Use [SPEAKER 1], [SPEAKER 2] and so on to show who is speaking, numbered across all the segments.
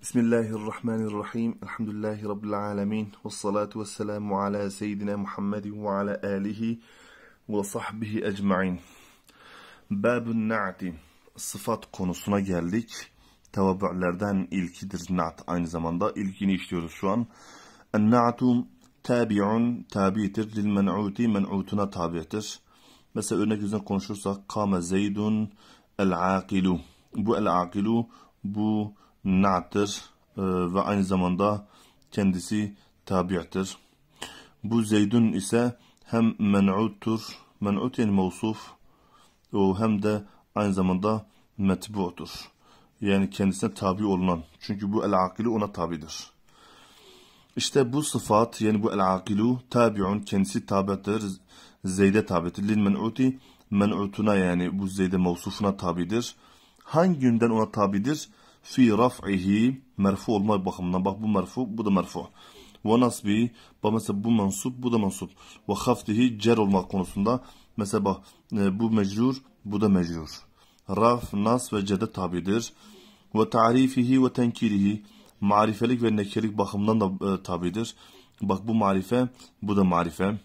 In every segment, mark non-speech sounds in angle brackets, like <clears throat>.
[SPEAKER 1] Bismillahirrahmanirrahim. Elhamdülillahi Rabbil alemin. Ve salatu ve selamu ala seyyidina Muhammedin ve ala alihi ve sahbihi ecma'in. Babun na'ti. Sıfat konusuna geldik. Tevabü'lerden ilkidir na'at aynı zamanda. ilkini işliyoruz şu an. En-na'tu tabi'un tabi'tir lil men'uti men'utuna tabi'tir. Mesela örnek üzerine konuşursak kame zeydun el-aqilu. Bu el-aqilu bu na'tır e, ve aynı zamanda kendisi tabi'tir. Bu Zeydun ise hem men'uttur, men'ut yani mevsuf o hem de aynı zamanda metbu'tur. Yani kendisine tabi olunan. Çünkü bu el-akili ona tabidir. İşte bu sıfat yani bu el-akilu tabi'un kendisi tabidir. Zeyd'e tabidir. Lil men'uti men'utuna yani bu Zeyd'e mevsufuna tabidir. Hangi günden ona tabidir? fi raf'ihi merfu olma bakımından bak bu merfu bu da merfu. Ve nasbi bak mesela bu mensup bu da mensup. Ve haftihi cer olmak konusunda mesela bak e, bu mecrur bu da mecrur. Raf, nas ve cede tabidir. Ve tarifihi ve tenkirihi marifelik ve nekelik bakımından da e, tabidir. Bak bu marife bu da marife.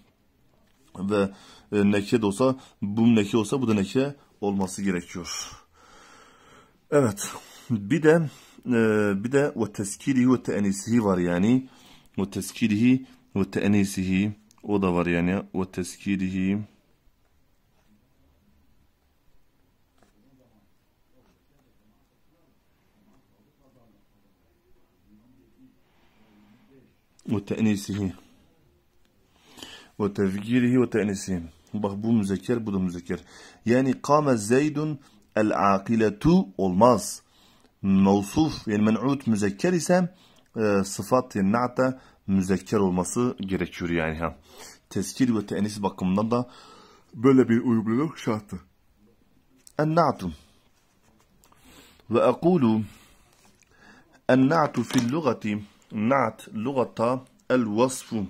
[SPEAKER 1] Ve e, neke de olsa bu neke olsa bu da neke olması gerekiyor. Evet. بدا آه، بدا وتسكيله وتأنيسه ور يعني وتسكيله وتأنيسه وضا فار يعني وتسكيله وتأنيسه وتفجيره وتأنيسه بخبو مذكر بدو مذكر يعني قام زيد العاقلة olmaz mevsuf yani men'ut müzekker ise e, sıfat yani na'ta müzekker olması gerekiyor yani. Ha. Tezkir ve tenis bakımından da böyle bir uyumluluk şarttı. En-na'tu ve ekulu en-na'tu fil lugati na'at lugata el-vasfu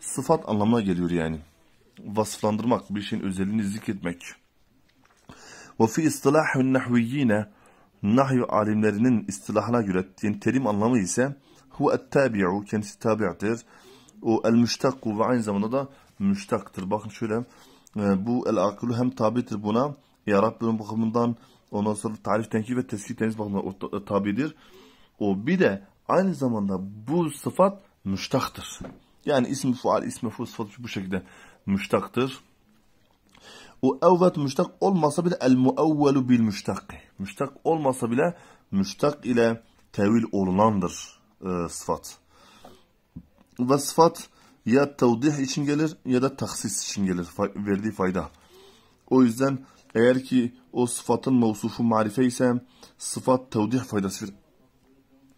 [SPEAKER 1] sıfat anlamına geliyor yani. Vasıflandırmak, bir şeyin özelliğini zikretmek. Ve fi istilahün nahviyyine nahyu alimlerinin istilahına göre terim anlamı ise huvet tabi'u kendisi tabi'tir. O el müştakku ve aynı zamanda da müştaktır. Bakın şöyle e, bu el aklu hem tabidir buna. Ya Rabbim bakımından ondan sonra tarif tenkif ve teskik temiz bakımından o, e, tabidir. O bir de aynı zamanda bu sıfat müştaktır. Yani ismi fual, ismi fual sıfatı bu şekilde müştaktır. O evvet müştak olmasa bile el muevvelu bil müştak. Müştak olmasa bile müştak ile tevil olunandır e, sıfat. Ve sıfat ya tevdih için gelir ya da taksis için gelir verdiği fayda. O yüzden eğer ki o sıfatın mevsufu marife ise sıfat tevdih faydası verir.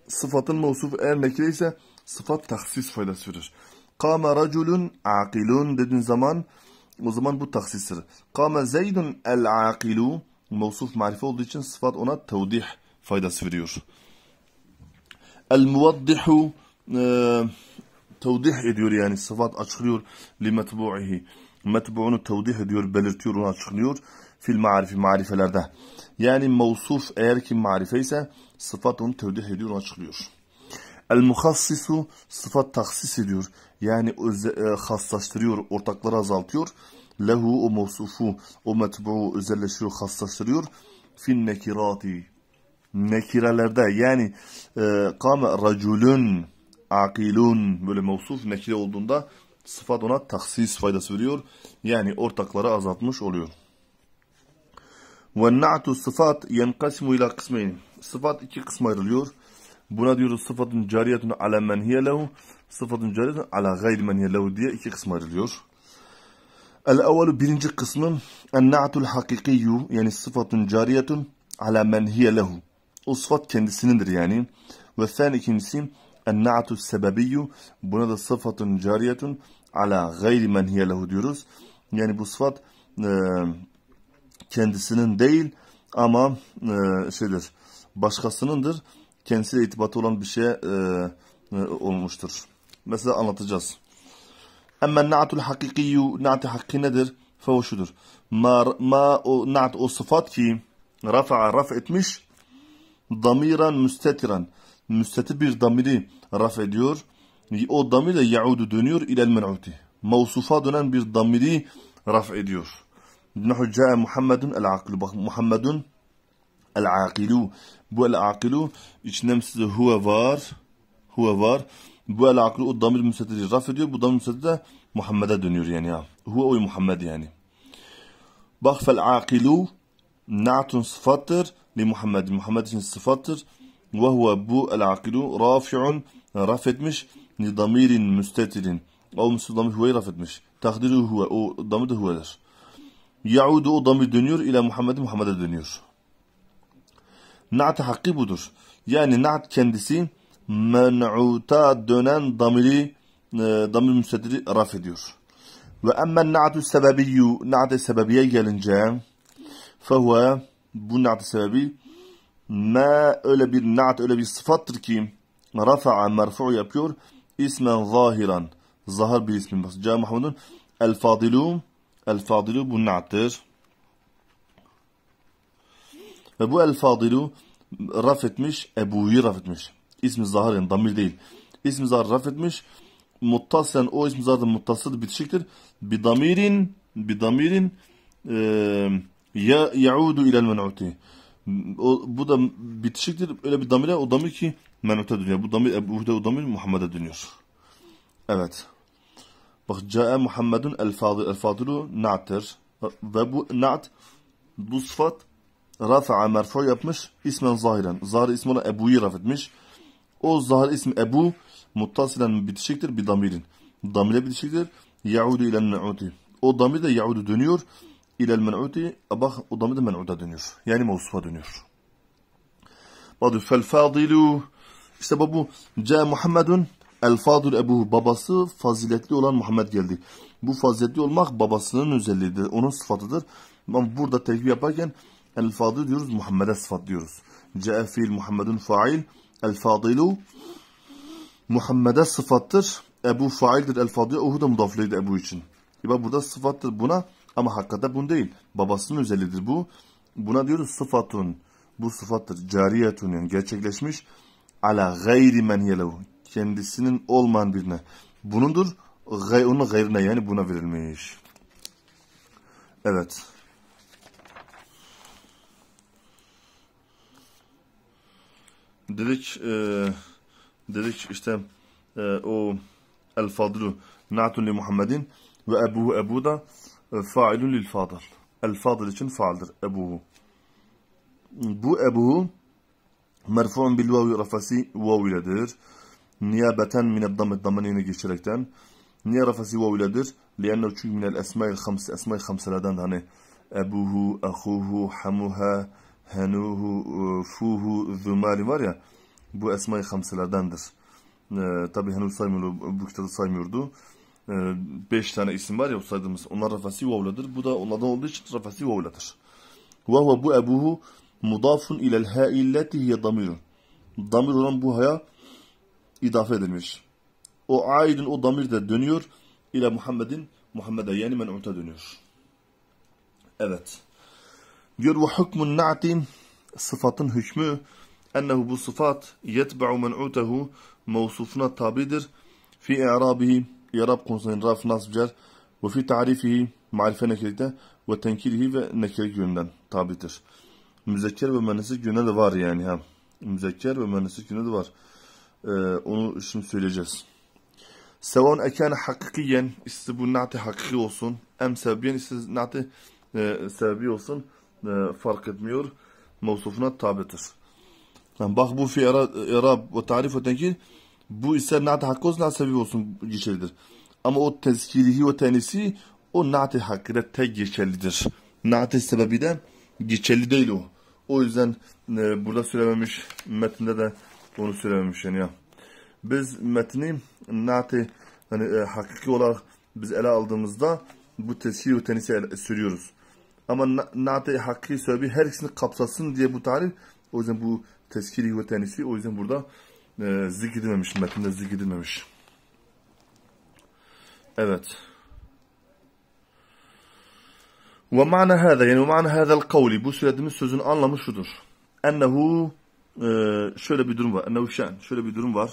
[SPEAKER 1] Sıfatın mevsufu eğer nekire ise sıfat taksis faydası verir. Kâme raculun akilun dediğin zaman o zaman bu taksistir. Kame Zeydun el-akilu mevsuf marife olduğu için sıfat ona tevdih faydası veriyor. El-muvaddihu e, tevdih ediyor yani sıfat açıklıyor li metbu'ihi. Metbu'unu tevdih ediyor, belirtiyor, onu açıklıyor. Fil marifi, marifelerde. Yani mevsuf eğer ki marife ise sıfat onu tevdih ediyor, onu açıklıyor. El-muhassisu sıfat taksis ediyor yani e, haslaştırıyor, ortakları azaltıyor. Lehu o mevsufu, o metbu'u özelleşiyor, haslaştırıyor. Fin nekirati. Nekirelerde yani e, kame raculun, akilun böyle mevsuf nekire olduğunda sıfat ona taksis faydası veriyor. Yani ortakları azaltmış oluyor. Ve وَالنَّعْتُ sıfat يَنْقَسِمُ ila kısmeyn. Sıfat iki kısma ayrılıyor. Buna diyoruz sıfatın cariyetun ala hiye lehu. Sıfatın mücerreden ala gayri meniyelev diye iki kısma ayrılıyor. El-evvelu birinci kısmı en-na'tul hakikiyyu yani sıfatın cariyetun ala menhiye lehu. O sıfat kendisinindir yani. Ve sen ikincisi en-na'tu sebebiyyu buna da sıfatun cariyetun ala gayri menhiye lehu diyoruz. Yani bu sıfat e, kendisinin değil ama e, şeydir başkasınındır. Kendisiyle itibatı olan bir şey e, e, olmuştur mesela size anlatacağız. Emme na'tul hakikiyyu na'ti hakki nedir? Fehu Ma, ma o na'at o sıfat ki rafa'a raf etmiş damiran müstetiran. Müstetir bir damiri raf ediyor. O damir de yaudu dönüyor ilel men'uti. Mevsufa dönen bir damiri raf ediyor. Nahu ca'a Muhammedun el-akilu. Bak Muhammedun el-akilu. Bu el-akilu içinden size huve var. Huve var. Bu el aklı o damir müseddiri raf ediyor. Bu damir müseddiri de Muhammed'e dönüyor yani ya. Huve oy Muhammed yani. Bak fel akilu na'tun sıfattır li Muhammed. Muhammed için sıfattır. Ve huve bu el akilu rafi'un raf etmiş li damirin müstetirin. O müsül damir huveyi raf etmiş. Takdiri huve. O damir de huvedir. Yaudu o damir dönüyor ile Muhammed'i Muhammed'e dönüyor. Na'tı hakkı budur. Yani na't kendisi men'uta dönen damiri e, damir müstedili raf ediyor. Ve emmen na'atü sebebiyyü na'at-ı sebebiye gelince fehuve bu na'at-ı sebebi ma öyle bir na'at öyle bir sıfattır ki rafa'a merfu yapıyor ismen zahiran zahir bir ismin bak. Cami Muhammed'un el fadilu el fadilu bu na'attır. Ve bu el fadilu raf etmiş Ebu'yu raf etmiş. İsmi zahar yani damir değil. İsmi zahar raf etmiş. Muttasen o ismi zaten muttasıl bitişiktir. damirin, bidamirin damirin ya yaudu ilel men'uti. O, bu da bitişiktir. Öyle bir damire o damir ki men'ute dönüyor. Bu damir Ebu Hüde o damir Muhammed'e dönüyor. Evet. Bak ca'e Muhammedun el fadil el fadilu na'tir. Ve bu na't bu sıfat rafa'a merfu yapmış ismen zahiren. Zahir ismine Ebu'yu raf etmiş. O zahir ismi Ebu muttasilen bitişiktir bir damirin. Damire bitişiktir. Yaudu ile men'uti. O damir de yaudu dönüyor. İlel men'uti. Bak o damir de men'uda dönüyor. Yani mevsufa dönüyor. Badu fel fadilu. İşte bu Ce Muhammedun el fadil Ebu. Babası faziletli olan Muhammed geldi. Bu faziletli olmak babasının özelliğidir. Onun sıfatıdır. Ama burada tekbir yaparken el fadil diyoruz. Muhammed'e sıfat diyoruz. Ce fiil Muhammedun fail. El-Fadilu Muhammed'e sıfattır. Ebu faildir el-fadil. da mudaflıydı Ebu için. İba burada sıfattır buna ama hakikate bunu değil. Babasının özelidir bu. Buna diyoruz sıfatun. Bu sıfattır. Cariyetun yani gerçekleşmiş. Ala gayri men yelehu. Kendisinin olmayan birine. Bunundur. Onun gayrine yani buna verilmiş. Evet. دريتش اه، دريتش اشتا اه، او الفاضل نعت لمحمد وابوه ابودا فاعل للفاضل الفاضل شن فاعل ابوه بو ابوه مرفوع بالواو رفسي واو لدر نيابة من الضم الضمنين جيشركتان نيابة رفسي واو لدر لانه تشوف من الاسماء الخمس اسماء خمسة لدان هاني ابوه اخوه حموها Henuhu, e, Fuhu, Zümari var ya bu Esma-i Hamselerdendir. E, Tabi henüz saymıyor, bu kitabı saymıyordu. E, beş tane isim var ya saydığımız. Onlar Rafasi Vavla'dır. Bu da onlardan olduğu için Rafasi Vavla'dır. Ve huve bu ebuhu mudafun ilel ha'illeti hiye damirun. Damir olan bu haya idafe edilmiş. O aidin o damir de dönüyor. ile Muhammed'in Muhammed'e yani men'uta dönüyor. Evet. Diyor ve hukmun na'ti sıfatın hükmü ennehu bu sıfat yetbe'u men'utehu mevsufuna tabidir fi i'rabihi yarab konusunda i'raf nasb cer ve fi tarifihi marife nekirde ve tenkilihi ve nekir yönden tabidir. Müzekker ve müenneslik yönü de var yani hem. Müzekker ve müenneslik yönü de var. Ee, onu şimdi söyleyeceğiz. Sevon ekene hakikiyen, işte bu nati hakiki olsun. Em sebebiyen, işte nati e, sebebi olsun e, fark etmiyor. Mevsufuna tabidir. Yani bak bu fi irab ve tarif ötenki bu ise naat hakkı olsun naat sebebi olsun geçerlidir. Ama o tezkirihi ve tenisi o naat hakkıda tek geçerlidir. Naat sebebi de geçerli değil o. O yüzden e, burada söylememiş metinde de onu söylememiş yani ya. Biz metni naati yani, e, hakiki olarak biz ele aldığımızda bu tezkir ve tenisi sürüyoruz. Ama nate ı hakkı, sebebi her ikisini kapsasın diye bu tarih. O yüzden bu tezkiri ve tenisi o yüzden burada e, zikredilmemiş, metinde zikredilmemiş. Evet. Ve ma'na hâzâ, yani ve ma'na hâzâl kavli, bu söylediğimiz sözün anlamı şudur. Ennehu, e, şöyle bir durum var, ennehu şen, şöyle bir durum var.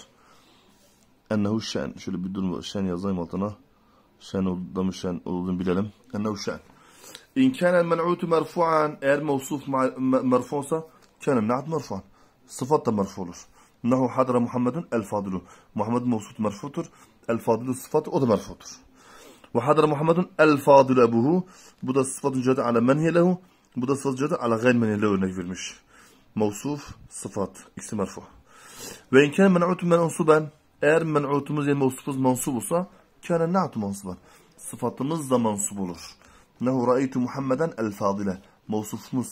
[SPEAKER 1] Ennehu şen, şöyle bir durum var, şen yazayım altına. Şen oldu mu şen olduğunu bilelim. Ennehu şen. İn kana men'ûtu merfu'an eğer mevsuf merfu'sa kana men'at merfu'an. Sıfat da merfu olur. Nahu hadra Muhammedun el fadilu. Muhammed mevsut merfu'tur. El fadilu sıfat o da merfu'tur. Ve hadra Muhammedun el fadilu ebuhu. Bu da sıfatun cehde ala menhelehu. Bu da sıfatun cehde ala gayr menhelehu örnek vermiş. Mevsuf, sıfat. İkisi merfu. Ve in kana men'ûtu men'unsuben eğer men'ûtumuz yani mevsufuz mansub olsa kâne men'atu mansuben. Sıfatımız da mansub olur. Nehu ra'aytu Muhammeden el fadile. Mevsufumuz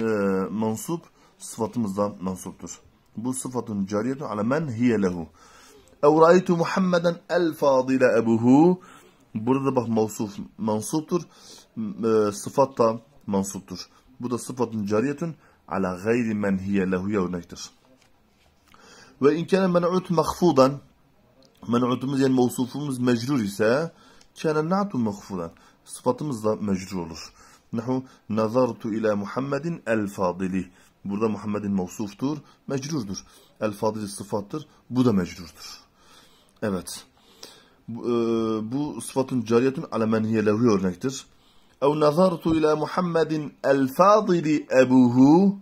[SPEAKER 1] e, mensup sıfatımızdan mensuptur. Bu sıfatın cariyetun ala men hiye lehu. Ev ra'aytu Muhammeden el fadile ebuhu. Burada da bak mevsuf mensuptur. E, sıfat da mensuptur. Bu da sıfatın cariyetun ala gayri men hiye lehu'ya örnektir. Ve inkâne men'ut mahfudan men'utumuz yani mevsufumuz mecrur ise kâne na'tu mahfudan sıfatımızla mecrur olur. Nehu nazartu ila Muhammedin el fadili. Burada Muhammed'in mevsuftur, mecrurdur. El fadili sıfattır, bu da mecrurdur. Evet. Bu, e, bu sıfatın cariyetün alemeniye lehu örnektir. Ev nazartu ila Muhammedin el fadili ebuhu.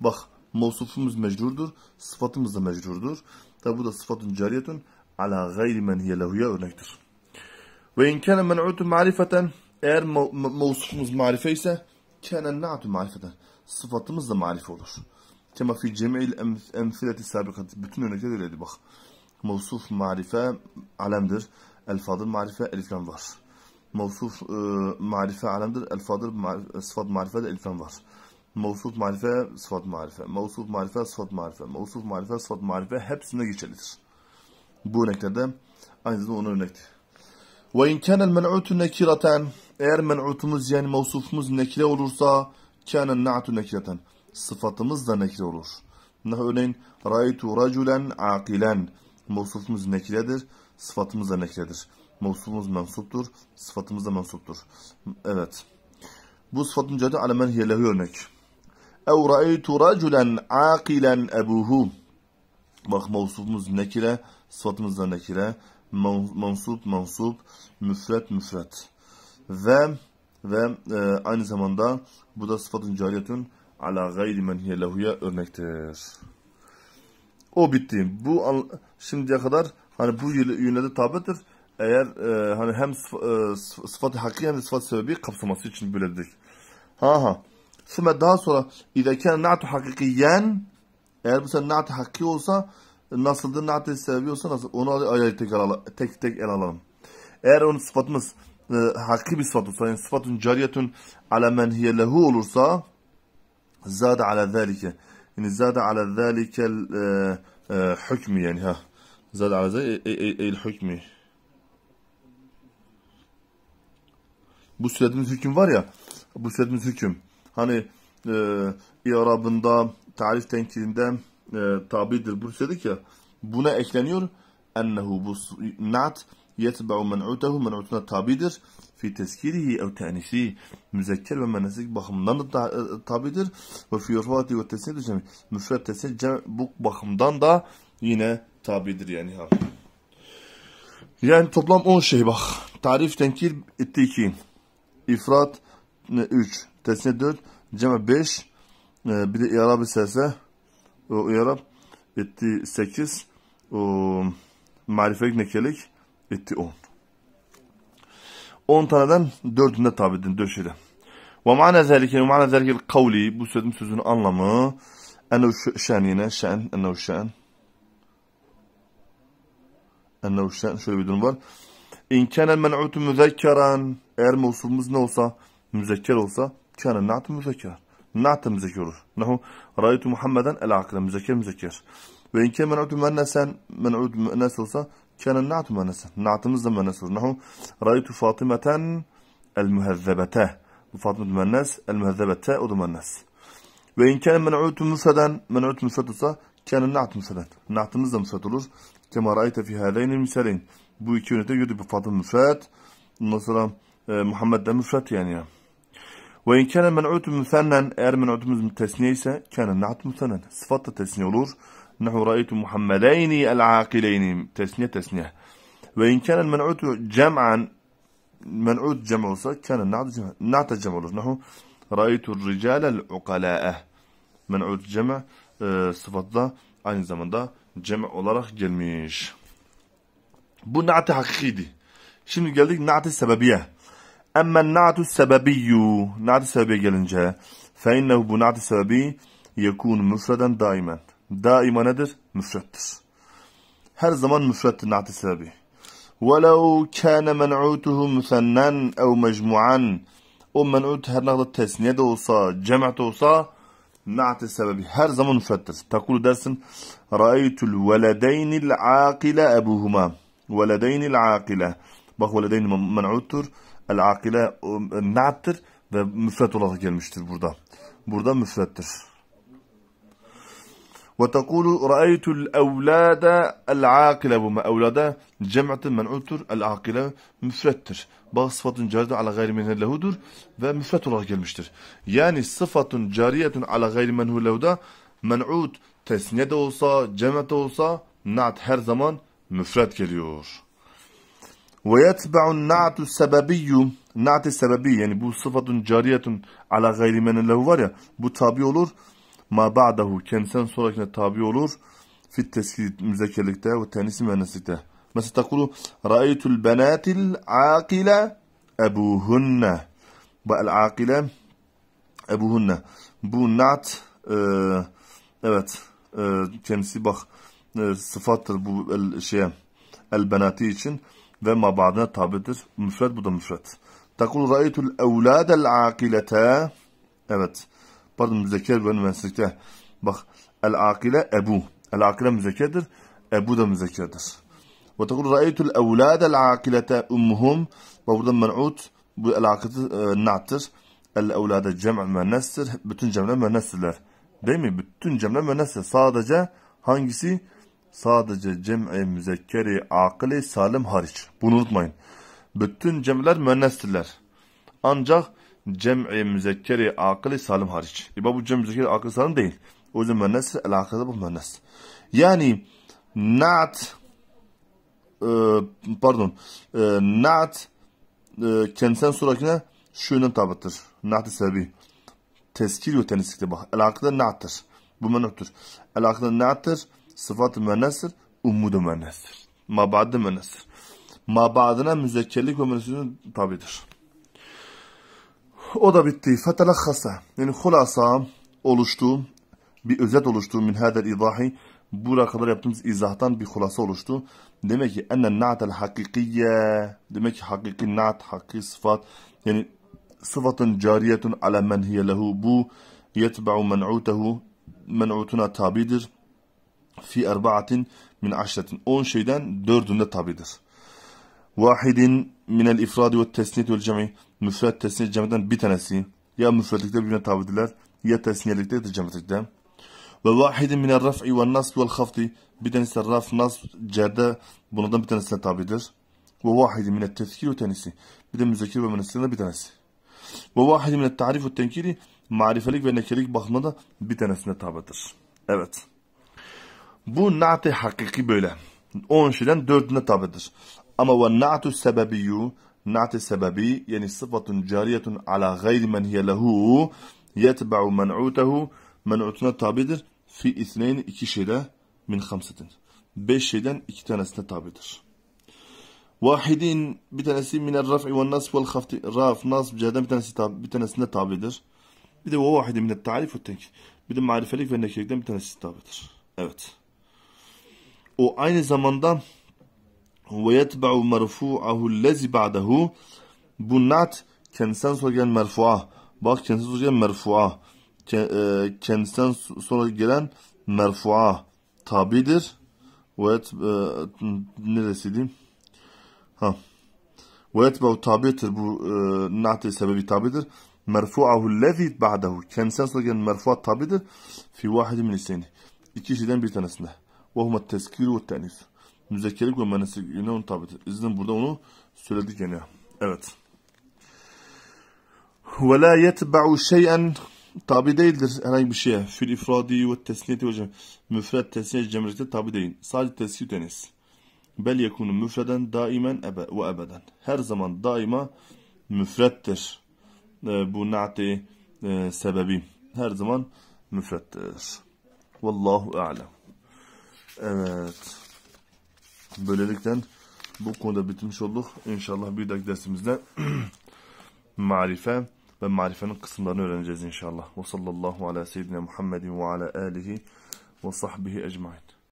[SPEAKER 1] Bak mevsufumuz mecrurdur, sıfatımız da mecrurdur. Tabi bu da sıfatın cariyetün ala gayri menhiye lehuya örnektir. Ve in kana men'utu marifeten eğer mevsufumuz marife ise kana na'tu marifeten. Sıfatımız da marife olur. Kema fi cemi'il emsileti sabikat. Bütün örnekler öyleydi bak. Mevsuf marife alemdir. El fadıl marife elifkan var. Mevsuf e, marife alemdir. El fadıl marif, sıfat marife de elifkan var. Mevsuf marife sıfat marife. Mevsuf marife sıfat marife. Mevsuf marife sıfat marife hepsinde geçerlidir. Bu örneklerde aynı zamanda onun örnekti. وَاِنْ كَانَ الْمَنْعُوتُ nekireten Eğer men'utumuz yani mevsufumuz nekire olursa كَانَ النَّعْتُ nekireten Sıfatımız da nekire olur. Ne Örneğin رَيْتُ raculen aqilen Mevsufumuz nekiredir, sıfatımız da nekiredir. Mevsufumuz mensuptur, sıfatımız da mensuptur. Evet. Bu sıfatın cihazı alemen hiyelehi örnek. اَوْ رَأَيْتُ رَجُلًا عَاقِلًا اَبُوهُ Bak mevsufumuz nekire, sıfatımız da nekire mansup mansup, müfret müfret. Ve ve e, aynı zamanda bu da sıfatın cariyetun ala gayri men hiye lehuye örnektir. O bitti. Bu şimdiye kadar hani bu yöne de tabidir. Eğer e, hani hem sıf e, sıfat-ı hem de sıfat sebebi kapsaması için böyle dedik. Ha ha. Süme daha sonra ideken na'tu hakikiyen eğer bu sen na'tu hakki olsa nasıldır, ne hadis seviyorsa nasıl onu ayrı tek, ala, tek tek el alalım. Eğer onun sıfatımız e, hakki bir sıfat olsa, yani sıfatın cariyetun ala men hiye lehu olursa zade ala zâlike. Yani zade ala zâlikel e, e, hükmü yani ha. Zade ala zâlikel e, e, e, hükmü. Bu söylediğimiz hüküm var ya, bu söylediğimiz hüküm. Hani e, İrab'ında, tarif tenkidinde e, tabidir. Bu dedik ya buna ekleniyor ennehu bu na'at yetbe'u men'utehu men'utuna tabidir. Fi teskirihi ev te'nisi müzekker ve menesik bakımından da e, tabidir. Ve fi irfati ve tesnid cemi müfret tesnid bu bakımdan da yine tabidir yani. Ha. Yani toplam 10 şey bak. Tarif tenkir etti 2. İfrat 3. Tesnid 4. Cema 5. Bir de İarabi sese uyaram etti 8 o, marifelik nekelik etti 10 10 taneden 4'ünde tabidin, edin döşeli ve ma'na zelike ve ma'na zelikel kavli bu sözün sözünün anlamı ennev şenine şen ennev şen ennev şen şöyle bir durum var İnkenel men'utu müzekkeren eğer mevsufumuz ne olsa müzekker olsa kâne na'tu müzekkeren نعت مذكر نحو رأيت محمدا العقل مذكر مذكر ve in kâne men'ûtun müennesen men'ût müennes olsa kâne na'tu müennesen. Na'tımız da müennes olur. Nahu raytu Fatimeten el mühezzebete. Bu Fatıma müennes el mühezzebete o da müennes. Ve in kâne men'ûtun müseden men'ût müsed olsa kâne na'tu müseden. Na'tımız da müsed olur. Kema ra'yte fî hâleynil müselin. Bu iki yönete yürüdü bu Fatıma müsed. Ondan sonra e, Muhammed de müsed yani. Ve in kâne men'utun müsennen eğer men'utumuz mütesniye ise kâne na'at müsennen. Sıfat da tesniye olur. Nehu ra'ytu Muhammedeyni el-âkileyni. Tesniye tesniye. Ve in kâne men'utu cem'an men'ut cem olsa kâne na'at cem olur. Nehu ra'ytu ricâlel-ukalâ'e. Men'ut cem'e sıfatı da aynı zamanda cem olarak gelmiş. Bu na'at-ı hakikiydi. Şimdi geldik na'at-ı sebebiye. أما النعت السببي نعت السببي جلنجا فإنه بنعت السببي يكون مفردا دائما دائما ندر مفرد هر زمان مفرد النعت السببي ولو كان منعوته مثنى أو مجموعا أو منعوت هر نغض التسنية دوصا جمع دوصا نعت السببي هر زمان مفرد تقول درس رأيت الولدين العاقلة أبوهما ولدين العاقلة بخ ولدين منعوتر El akile naattir ve müfret olarak gelmiştir burada. Burada müfrettir. وتقول رأيت الأولاد العاقلة بما أولاد جمعة منعوتر العاقلة müfrettir. Bazı sıfatın caride ala gayri menhu lehudur ve müfret olarak gelmiştir. Yani sıfatın cariyetun ala gayri menhu lehuda men'ud tesniye de olsa, cem'e olsa na'd her zaman müfret geliyor. Ve yetba'un na'tu sebebiyyu. Na'ti sebebi yani bu sıfatın cariyetun ala gayri menellehu var ya bu tabi olur. Ma ba'dahu kendisinden sonrakine tabi olur. Fit teskid müzekerlikte ve tenisi mühendislikte. Mesela takulu ra'aytul benatil akile ebuhunne. Bu el akile ebuhunne. Bu na'at e, evet e, kendisi bak e, sıfattır bu el, şeye el benati için ve ma ba'dine tabidir. Müfred bu da müfred. Takul gaytul evladel akilete. Evet. Pardon müzekker ve mühendislikte. Bak. El akile ebu. El akile müzekkerdir. Ebu da müzekkerdir. Ve takul gaytul evladel akilete ummuhum. Ve burada men'ut. Bu el akilete e, na'tır. El evlade cem'e mühendistir. Bütün cem'le mühendistirler. Değil mi? Bütün cem'le mühendistir. Sadece hangisi? Sadece cem'i müzekkeri akili salim hariç. Bunu unutmayın. Bütün cem'ler müennestirler. Ancak cem'i müzekkeri akili salim hariç. İba e bu cem müzekkeri akili salim değil. O yüzden müennestir. El akıda bu müennes. Yani na't e, pardon e, na't e, kendisinden sonrakine şunun tabidir. Na't-ı sebebi. Teskir ve tenislikte bak. El akıda na'tır. Bu menüktür. El akıda na'tır sıfat-ı umudu ummudu müennesttir. Mabadı müennesttir. Mabadına müzekkerlik ve müennestliğinin tabidir. O da bitti. Fetelakhasa. Yani hulasa oluştu. Bir özet oluştu. Min hader izahi Buraya kadar yaptığımız izahtan bir hulasa oluştu. Demek ki enne na'tel hakikiye. Demek ki hakiki na'at, hakiki sıfat. Yani sıfatın cariyetun ala men hiye lehu. Bu yetba'u men'utehu. Men'utuna tabidir fi erba'atin min aşretin. On şeyden dördünde tabidir. Vahidin minel ifradi ve tesniyet vel cem'i. Müfred tesniyet cem'den bir tanesi. Ya müfredlikte birbirine tabidirler ya tesniyelikte ya da cem'likte. Ve vahidin minel raf'i ve nasb vel khafdi. Bir tanesi raf, nasb, cerde bunlardan bir tanesine tabidir. Ve vahidin minel tezkir ve tanesi. Bir de müzekir ve münesirden bir tanesi. Ve vahidin minel tarif ve tenkiri. Marifelik ve nekelik bakımında bir tanesine tabidir. Evet. Bu naati hakiki böyle. 10 şeyden 4'üne tabidir. Ama ve naatu sebebiyyu naati sebebi yani sıfatun cariyetun ala gayri men hiye lehu yetba'u men'utehu men'utuna tabidir. Fi isneyn iki şeyde min hamsetin. Beş şeyden iki tanesine tabidir. Vahidin bir tanesi minel raf'i ve nasb vel khafti. Raf, nasb, cehden bir, tanesi, bir tanesine tabidir. Bir de ve vahidin minel ta'rif ve tenkif. Bir de marifelik ve nekilikten bir tanesi tabidir. Evet o aynı zamanda وَيَتْبَعُ مَرْفُعَهُ الَّذِي بَعْدَهُ Bu nat kendisinden sonra gelen merfu'a. Bak kendisinden sonra gelen merfu'a. E, kendisinden sonra gelen merfu'a tabidir. Ve وَيَتْ e, neresiydi? Ha. Ve وَيَتْبَعُ tabidir. Bu e, nat sebebi tabidir. مرفوعه الذي بعده كان سنسلجن مرفوع طابدر في واحد من الاثنين iki kişiden bir tanesinde. وهما التذكير والتأنيث. Müzekkerlik ve yine onu tabidir. İznin burada onu söyledi gene. Evet. Ve la يَتْبَعُ شَيْئًا tabi değildir herhangi bir şeye. Fil ifradi ve tesniyeti hocam. Müfred tesniye cemriyete tabi değil. Sadece teskit deniz. Bel yekunu müfreden daimen ebe ve ebeden. Her zaman daima müfrettir. E, bu naati e, sebebi. Her zaman müfrettir. Vallahu alem. Evet. Böylelikle bu konuda bitmiş olduk. İnşallah bir dahaki dersimizde <clears throat> marife ve marifenin kısımlarını öğreneceğiz inşallah. Ve sallallahu ala seyyidine Muhammedin ve ala alihi ve sahbihi ecmain.